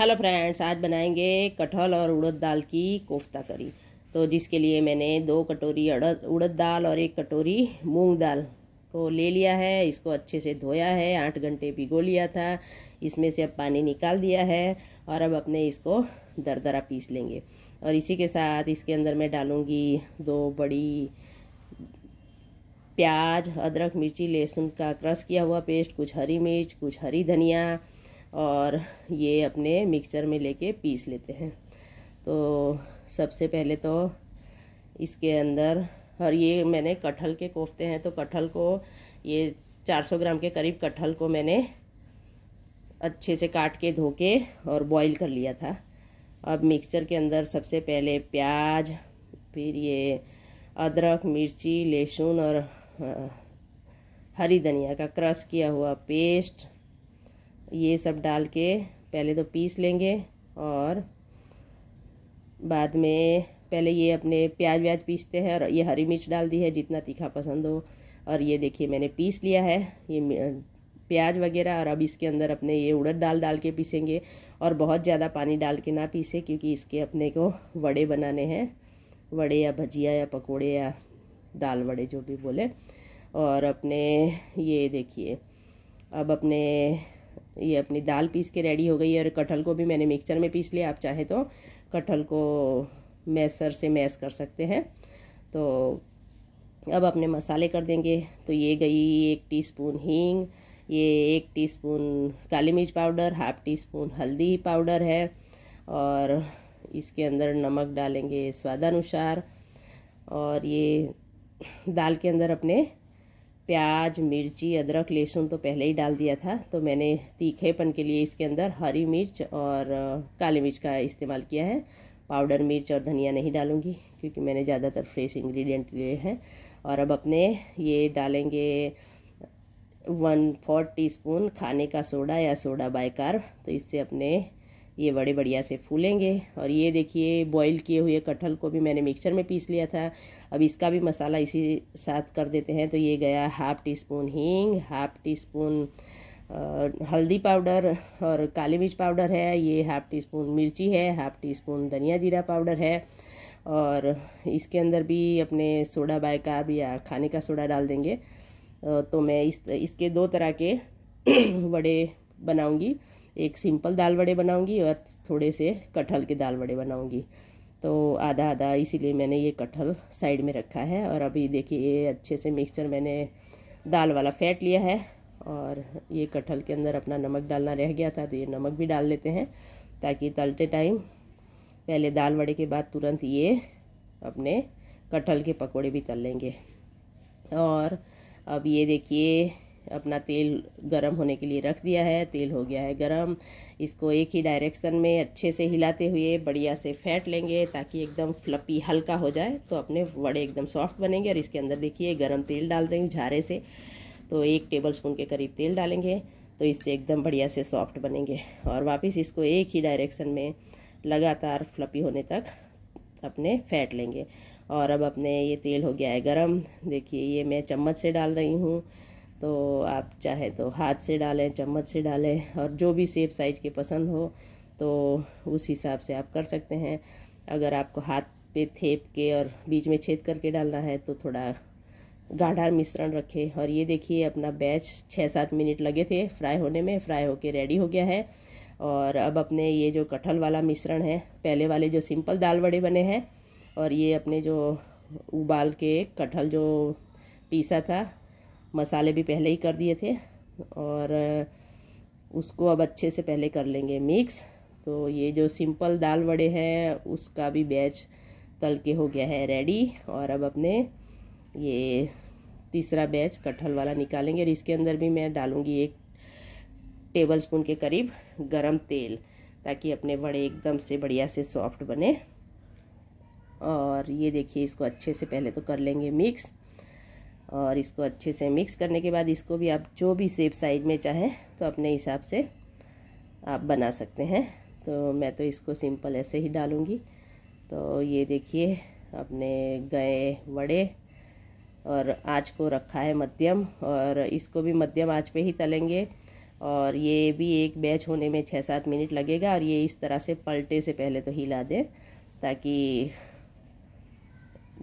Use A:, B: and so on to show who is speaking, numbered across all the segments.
A: hello friends आज बनाएंगे कटहल और उड़द दाल की कोफ्ता करी तो जिसके लिए मैंने दो कटोरी अड़द उड़द दाल और एक कटोरी मूंग दाल को ले लिया है इसको अच्छे से धोया है आठ घंटे भिगो लिया था इसमें से अब पानी निकाल दिया है और अब अपने इसको दरदरा पीस लेंगे और इसी के साथ इसके अंदर मैं डालूँगी दो बड़ी प्याज अदरक मिर्ची लहसुन का क्रश किया हुआ पेस्ट कुछ हरी मिर्च कुछ हरी धनिया और ये अपने मिक्सचर में लेके पीस लेते हैं तो सबसे पहले तो इसके अंदर और ये मैंने कटहल के कोफ्ते हैं तो कटहल को ये 400 ग्राम के करीब कटहल को मैंने अच्छे से काट के धो के और बॉईल कर लिया था अब मिक्सचर के अंदर सबसे पहले प्याज फिर ये अदरक मिर्ची लहसुन और हरी धनिया का क्रश किया हुआ पेस्ट ये सब डाल के पहले तो पीस लेंगे और बाद में पहले ये अपने प्याज व्याज पीसते हैं और ये हरी मिर्च डाल दी है जितना तीखा पसंद हो और ये देखिए मैंने पीस लिया है ये प्याज वगैरह और अब इसके अंदर अपने ये उड़द डाल डाल के पीसेंगे और बहुत ज़्यादा पानी डाल के ना पीसे क्योंकि इसके अपने को वड़े बनाने हैं वड़े या भजिया या पकोड़े या दाल वड़े जो भी बोले और अपने ये देखिए अब अपने ये अपनी दाल पीस के रेडी हो गई है और कटहल को भी मैंने मिक्सचर में पीस लिया आप चाहे तो कटहल को मैसर से मैस कर सकते हैं तो अब अपने मसाले कर देंगे तो ये गई एक टीस्पून हींग ये एक टीस्पून काली मिर्च पाउडर हाफ टी स्पून हल्दी पाउडर है और इसके अंदर नमक डालेंगे स्वादानुसार और ये दाल के अंदर अपने प्याज मिर्ची अदरक लहसुन तो पहले ही डाल दिया था तो मैंने तीखेपन के लिए इसके अंदर हरी मिर्च और काली मिर्च का इस्तेमाल किया है पाउडर मिर्च और धनिया नहीं डालूंगी क्योंकि मैंने ज़्यादातर फ्रेश इंग्रेडिएंट लिए हैं और अब अपने ये डालेंगे वन फोर टीस्पून खाने का सोडा या सोडा बायकार तो इससे अपने ये बड़े बढ़िया से फूलेंगे और ये देखिए बॉईल किए हुए कटहल को भी मैंने मिक्सर में पीस लिया था अब इसका भी मसाला इसी साथ कर देते हैं तो ये गया हाफ़ टी स्पून हींग हाफ़ टी स्पून हल्दी पाउडर और काली मिर्च पाउडर है ये हाफ़ टी स्पून मिर्ची है हाफ़ टी स्पून धनिया जीरा पाउडर है और इसके अंदर भी अपने सोडा बायकार्ब या खाने का सोडा डाल देंगे तो मैं इस इसके दो तरह के बड़े बनाऊंगी एक सिंपल दाल वड़े बनाऊंगी और थोड़े से कटहल के दाल वड़े बनाऊंगी तो आधा आधा इसीलिए मैंने ये कटहल साइड में रखा है और अभी देखिए ये अच्छे से मिक्सचर मैंने दाल वाला फैट लिया है और ये कटहल के अंदर अपना नमक डालना रह गया था तो ये नमक भी डाल लेते हैं ताकि तलते टाइम पहले दाल वड़े के बाद तुरंत ये अपने कटहल के पकौड़े भी तल लेंगे और अब ये देखिए अपना तेल गरम होने के लिए रख दिया है तेल हो गया है गरम इसको एक ही डायरेक्शन में अच्छे से हिलाते हुए बढ़िया से फैट लेंगे ताकि एकदम फ्लपी हल्का हो जाए तो अपने वड़े एकदम सॉफ्ट बनेंगे और इसके अंदर देखिए गर्म तेल डाल देंगे झारे से तो एक टेबल स्पून के करीब तेल डालेंगे तो इससे एकदम बढ़िया से सॉफ्ट बनेंगे और वापस इसको एक ही डायरेक्शन में लगातार फ्लपी होने तक अपने फैट लेंगे और अब अपने ये तेल हो गया है गरम देखिए ये मैं चम्मच से डाल रही हूँ तो आप चाहे तो हाथ से डालें चम्मच से डालें और जो भी सेब साइज़ के पसंद हो तो उस हिसाब से आप कर सकते हैं अगर आपको हाथ पे थेप के और बीच में छेद करके डालना है तो थोड़ा गाढ़ा मिश्रण रखें और ये देखिए अपना बैच छः सात मिनट लगे थे फ्राई होने में फ्राई होके रेडी हो गया है और अब अपने ये जो कटहल वाला मिश्रण है पहले वाले जो सिंपल दाल बड़े बने हैं और ये अपने जो उबाल के कटहल जो पीसा था मसाले भी पहले ही कर दिए थे और उसको अब अच्छे से पहले कर लेंगे मिक्स तो ये जो सिंपल दाल वड़े हैं उसका भी बैच तल के हो गया है रेडी और अब अपने ये तीसरा बैच कटहल वाला निकालेंगे और इसके अंदर भी मैं डालूँगी एक टेबल स्पून के करीब गरम तेल ताकि अपने वड़े एकदम से बढ़िया से सॉफ्ट बने और ये देखिए इसको अच्छे से पहले तो कर लेंगे मिक्स और इसको अच्छे से मिक्स करने के बाद इसको भी आप जो भी सेप साइड में चाहें तो अपने हिसाब से आप बना सकते हैं तो मैं तो इसको सिंपल ऐसे ही डालूँगी तो ये देखिए अपने गए वड़े और आँच को रखा है मध्यम और इसको भी मध्यम आँच पे ही तलेंगे और ये भी एक बैच होने में छः सात मिनट लगेगा और ये इस तरह से पलटे से पहले तो हिला दें ताकि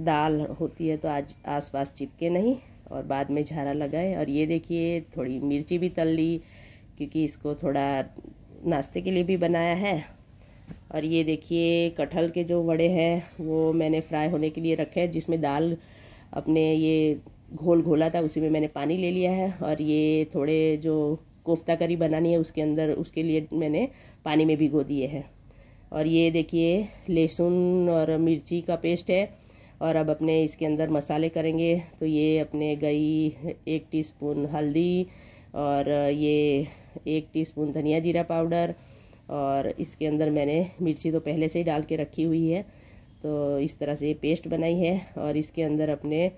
A: दाल होती है तो आज आसपास चिपके नहीं और बाद में झारा लगाए और ये देखिए थोड़ी मिर्ची भी तल ली क्योंकि इसको थोड़ा नाश्ते के लिए भी बनाया है और ये देखिए कटहल के जो वड़े हैं वो मैंने फ्राई होने के लिए रखे हैं जिसमें दाल अपने ये घोल घोला था उसी में मैंने पानी ले लिया है और ये थोड़े जो कोफ्ता करी बनानी है उसके अंदर उसके लिए मैंने पानी में भिगो दिए हैं और ये देखिए लहसुन और मिर्ची का पेस्ट है और अब अपने इसके अंदर मसाले करेंगे तो ये अपने गई एक टीस्पून हल्दी और ये एक टीस्पून धनिया जीरा पाउडर और इसके अंदर मैंने मिर्ची तो पहले से ही डाल के रखी हुई है तो इस तरह से ये पेस्ट बनाई है और इसके अंदर अपने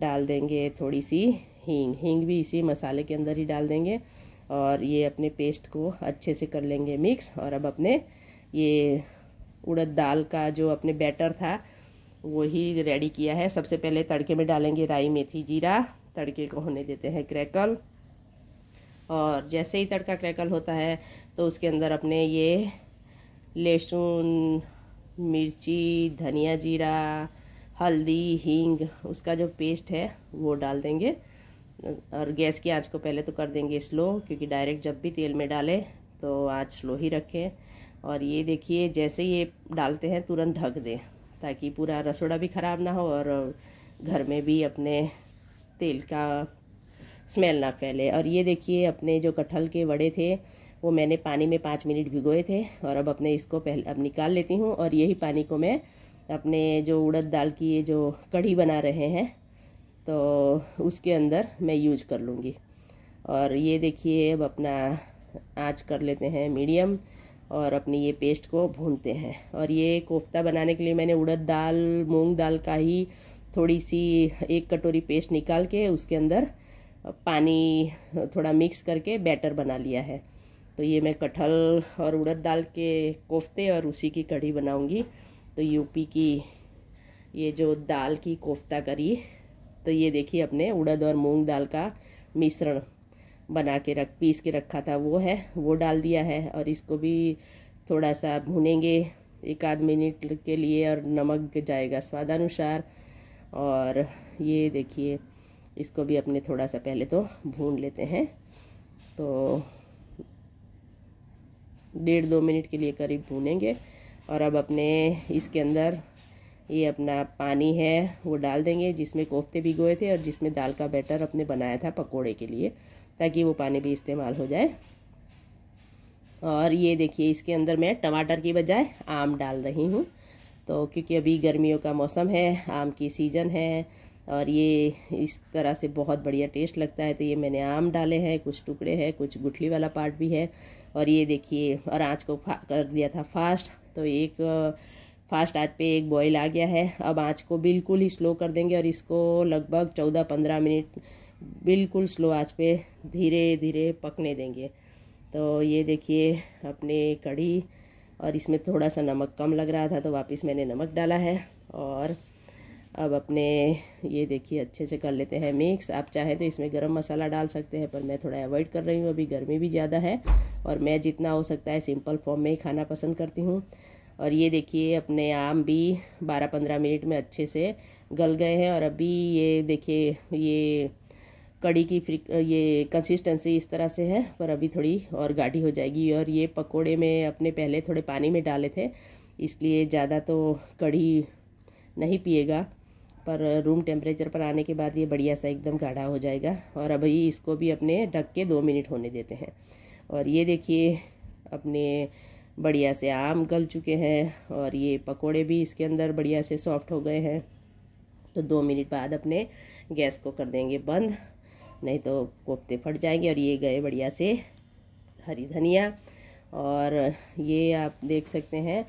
A: डाल देंगे थोड़ी सी हींग हींग भी इसी मसाले के अंदर ही डाल देंगे और ये अपने पेस्ट को अच्छे से कर लेंगे मिक्स और अब अपने ये उड़द दाल का जो अपने बैटर था वही रेडी किया है सबसे पहले तड़के में डालेंगे राई मेथी जीरा तड़के को होने देते हैं क्रैकल और जैसे ही तड़का क्रैकल होता है तो उसके अंदर अपने ये लहसुन मिर्ची धनिया जीरा हल्दी हींग उसका जो पेस्ट है वो डाल देंगे और गैस की आंच को पहले तो कर देंगे स्लो क्योंकि डायरेक्ट जब भी तेल में डालें तो आंच स्लो ही रखें और ये देखिए जैसे ये डालते हैं तुरंत ढक दें ताकि पूरा रसोड़ा भी ख़राब ना हो और घर में भी अपने तेल का स्मेल ना फैले और ये देखिए अपने जो कटहल के वड़े थे वो मैंने पानी में पाँच मिनट भिगोए थे और अब अपने इसको पहले अब निकाल लेती हूँ और यही पानी को मैं अपने जो उड़द दाल की ये जो कढ़ी बना रहे हैं तो उसके अंदर मैं यूज कर लूँगी और ये देखिए अब अपना आँच कर लेते हैं मीडियम और अपनी ये पेस्ट को भूनते हैं और ये कोफ्ता बनाने के लिए मैंने उड़द दाल मूंग दाल का ही थोड़ी सी एक कटोरी पेस्ट निकाल के उसके अंदर पानी थोड़ा मिक्स करके बैटर बना लिया है तो ये मैं कटहल और उड़द दाल के कोफ्ते और उसी की कढ़ी बनाऊंगी तो यूपी की ये जो दाल की कोफ्ता करी तो ये देखिए अपने उड़द और मूंग दाल का मिश्रण बना के रख पीस के रखा था वो है वो डाल दिया है और इसको भी थोड़ा सा भूनेंगे एक आध मिनट के लिए और नमक जाएगा स्वादानुसार और ये देखिए इसको भी अपने थोड़ा सा पहले तो भून लेते हैं तो डेढ़ दो मिनट के लिए करीब भूनेंगे और अब अपने इसके अंदर ये अपना पानी है वो डाल देंगे जिसमें कोफ्ते भिगोए थे और जिसमें दाल का बैटर अपने बनाया था पकोड़े के लिए ताकि वो पानी भी इस्तेमाल हो जाए और ये देखिए इसके अंदर मैं टमाटर की बजाय आम डाल रही हूँ तो क्योंकि अभी गर्मियों का मौसम है आम की सीज़न है और ये इस तरह से बहुत बढ़िया टेस्ट लगता है तो ये मैंने आम डाले हैं कुछ टुकड़े हैं कुछ गुठली वाला पार्ट भी है और ये देखिए और आँच को कर दिया था फास्ट तो एक फास्ट आँच पे एक बॉईल आ गया है अब आँच को बिल्कुल ही स्लो कर देंगे और इसको लगभग चौदह पंद्रह मिनट बिल्कुल स्लो आँच पे धीरे धीरे पकने देंगे तो ये देखिए अपने कड़ी और इसमें थोड़ा सा नमक कम लग रहा था तो वापस मैंने नमक डाला है और अब अपने ये देखिए अच्छे से कर लेते हैं मिक्स आप चाहें तो इसमें गरम मसाला डाल सकते हैं पर मैं थोड़ा अवॉइड कर रही हूँ अभी गर्मी भी ज़्यादा है और मैं जितना हो सकता है सिंपल फॉर्म में ही खाना पसंद करती हूँ और ये देखिए अपने आम भी बारह पंद्रह मिनट में अच्छे से गल गए हैं और अभी ये देखिए ये कड़ी की फ्रिक ये कंसिस्टेंसी इस तरह से है पर अभी थोड़ी और गाढ़ी हो जाएगी और ये पकोड़े में अपने पहले थोड़े पानी में डाले थे इसलिए ज़्यादा तो कड़ी नहीं पिएगा पर रूम टेम्परेचर पर आने के बाद ये बढ़िया सा एकदम गाढ़ा हो जाएगा और अभी इसको भी अपने ढक के दो मिनट होने देते हैं और ये देखिए अपने बढ़िया से आम गल चुके हैं और ये पकोड़े भी इसके अंदर बढ़िया से सॉफ्ट हो गए हैं तो दो मिनट बाद अपने गैस को कर देंगे बंद नहीं तो कोफ्ते फट जाएंगे और ये गए बढ़िया से हरी धनिया और ये आप देख सकते हैं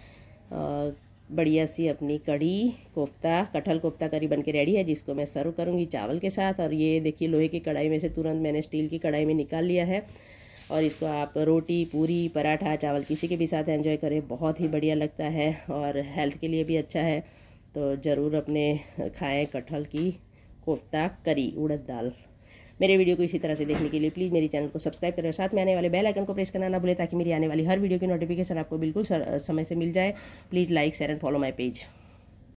A: बढ़िया सी अपनी कढ़ी कोफ्ता कटहल कोफ्ता करी बन के रेडी है जिसको मैं सर्व करूँगी चावल के साथ और ये देखिए लोहे की कढ़ाई में से तुरंत मैंने स्टील की कढ़ाई में निकाल लिया है और इसको आप रोटी पूरी पराठा चावल किसी के भी साथ एंजॉय करें बहुत ही बढ़िया लगता है और हेल्थ के लिए भी अच्छा है तो ज़रूर अपने खाएँ कटहल की कोफ्ता करी उड़द दाल मेरे वीडियो को इसी तरह से देखने के लिए प्लीज़ मेरे चैनल को सब्सक्राइब करें और साथ में आने वाले बेल आइकन को प्रेस करना ना भूलें ताकि मेरी आने वाली हर वीडियो की नोटिफिकेशन आपको बिल्कुल समय से मिल जाए please like share and follow my page